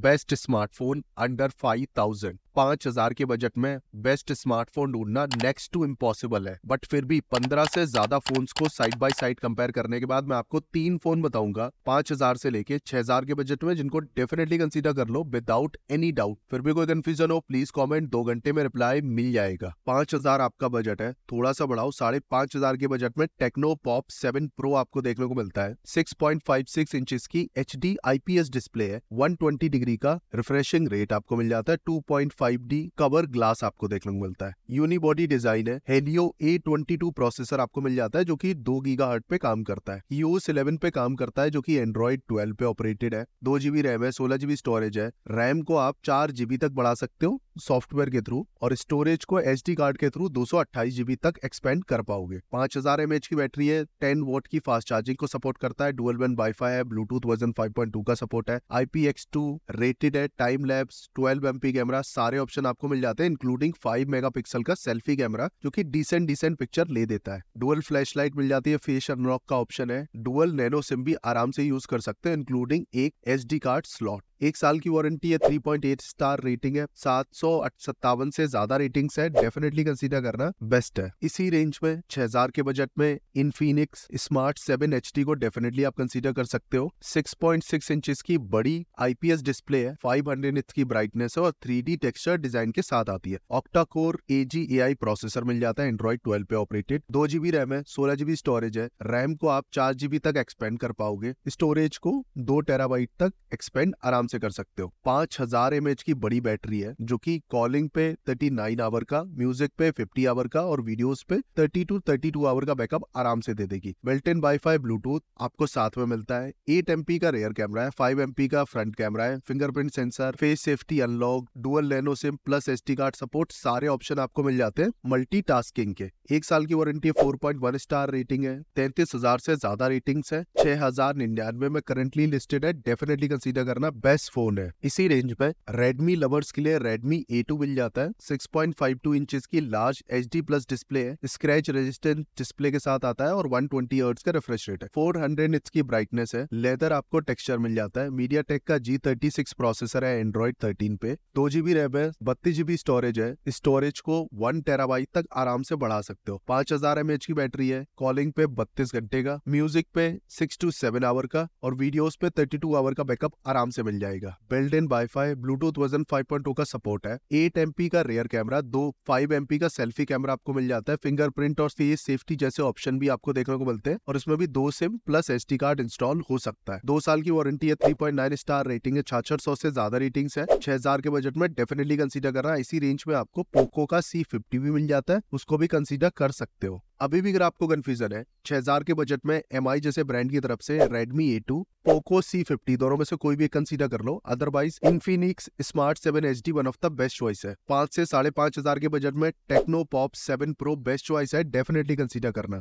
best smartphone under five thousand पांच हजार के बजट में बेस्ट स्मार्टफोन ढूंढना नेक्स्ट टू इम्पॉसिबल है बट फिर भी पंद्रह से ज्यादा फोन को साइड बाई साइड कंपेयर करने के बाद मैं आपको तीन फोन बताऊंगा पांच हजार से लेके छह हजार के बजट में जिनको डेफिनेटली कंसिडर कर लो विदाउट एनी डाउट फिर भी कोई कंफ्यूजन हो प्लीज कॉमेंट दो घंटे में रिप्लाई मिल जाएगा पांच हजार आपका बजट है थोड़ा सा बढ़ाओ साढ़े पांच हजार के बजट में टेक्नो पॉप सेवन प्रो आपको देखने को मिलता है six point five six inch की H D I P S display है वन ट्वेंटी डिग्री का रिफ्रेशिंग रेट आपको मिल जाता है two point five D cover glass आपको देखने को मिलता है यूनिबॉडी डिजाइन है Helio A twenty two processor आपको मिल जाता है जो की दो गीगा पे काम करता है यूओस e इलेवन पे काम करता है जो की एंड्रॉइड ट्वेल्व पे ऑपरेटेड है दो जीबी रैम है सोलह जीबी स्टोरेज है रैम को आप चार जीबी तक बढ़ा सकते हो सॉफ्टवेयर के थ्रू और स्टोरेज को एच कार्ड के थ्रू दो जीबी तक एक्सपेंड कर पाओगे पांच हजार एमएच की बैटरी है टेन वोट की फास्ट चार्जिंग को सपोर्ट करता है डुअल वन वाईफाई है Bluetooth version five point two का सपोर्ट है आईपीएक्स टू रेटेड है टाइम लैब्स 12 एमपी कैमरा सारे सारे ऑप्शन आपको मिल जाते हैं इंक्लूडिंग फाइव मेगा का सेल्फी कैमरा जो की डिसेंट डिसेंट पिक्चर ले देता है डुअल फ्लैश मिल जाती है फेस अनलॉक का ऑप्शन है डुअल नैनो सिम भी आराम से यूज कर सकते हैं इंक्लूडिंग एक एस कार्ड स्लॉट एक साल की वारंटी है 3.8 स्टार रेटिंग है सात सौ से ज्यादा रेटिंग्स है डेफिनेटली कंसीडर करना बेस्ट है इसी रेंज में 6000 के बजट में इनफिनिक्स स्मार्ट 7 एच को डेफिनेटली आप कंसीडर कर सकते हो 6.6 पॉइंट इंचेस की बड़ी आईपीएस डिस्प्ले है 500 हंड्रेड की ब्राइटनेस है और थ्री टेक्सचर डिजाइन के साथ आती है ऑक्टा कोर ए प्रोसेसर मिल जाता है एंड्रॉइड ट्वेल्व पे ऑपरेटेड दो जीबी रैम है सोलह जीबी स्टोरेज है रैम को आप चार जीबी तक एक्सपेंड कर पाओगे स्टोरेज को दो टेराबाइट तक एक्सपेंड आराम से कर सकते हो पांच हजार एम की बड़ी बैटरी है जो कि कॉलिंग पे थर्टी नाइन आवर का म्यूजिक पे फिफ्टी आवर का और वीडियोस पे thirty two thirty two hour का बैकअप आराम से दे देगी वेल्टेन वाईफाई ब्लूटूथ आपको साथ में मिलता है एट एमपी का रेयर कैमरा है फाइव एमपी का फ्रंट कैमरा है fingerprint sensor face safety unlock dual लेनो SIM plus S card support सारे ऑप्शन आपको मिल जाते हैं मल्टी के एक साल की warranty four point one star rating है तैतीस हजार से ज्यादा रेटिंग्स है छह हजार निन्यानवे में करेंटली लिस्टेड है डेफिनेटली कंसीडर करना बेस्ट बेस्ट फोन है इसी रेंज में रेडमी लवर्स के लिए रेडमी ए टू मिल जाता है टू इंच की लार्ज एच प्लस डिस्प्ले है स्क्रेच रेजिस्टेंट डिस्प्ले के साथ आता है और वन ट्वेंटी का रिफ्रेश रेट है फोर हंड्रेड की ब्राइटनेस है लेदर आपको टेक्सचर मिल जाता है मीडिया टेक का जी प्रोसेसर है एंड्रॉइड थर्टीन पे दो जीबी रैम है बत्तीस जीबी स्टोरेज है स्टोरेज को वन टेराबाइट तक आराम से बढ़ा सकते हो पांच हजार एम की बैटरी है कॉलिंग पे बत्तीस घंटे का म्यूजिक पे सिक्स टू सेवन आवर का और वीडियोस पे थर्टी टू आवर का बैकअप आराम से मिल जाएगा built in WiFi Bluetooth version two का सपोर्ट है एम एमपी का रेयर कैमरा दो एम एमपी का सेल्फी कैमरा आपको मिल जाता है फिंगरप्रिंट और फेस सेफ्टी जैसे ऑप्शन भी आपको देखने को मिलते हैं और इसमें भी दो SIM plus S card install हो सकता है दो साल की वारंटी है थ्री स्टार रेटिंग है छाछठ से ज्यादा रेटिंग है छह के बजट में डेफिनेटली कंसिडर कर रहा है इसी रेंज में आपको पोको का सी भी मिल जाता है उसको भी कंसिडर कर सकते हो अभी भी अगर आपको कन्फ्यूजन है छह हजार के बजट में एम जैसे ब्रांड की तरफ से Redmi A2, Poco C50 दोनों में से कोई भी कंसीडर कर लो otherwise Infinix smart seven H one of the best choice है पांच से साढ़े पांच हजार के बजट में Tecno pop seven pro best choice है डेफिनेटली कंसीडर करना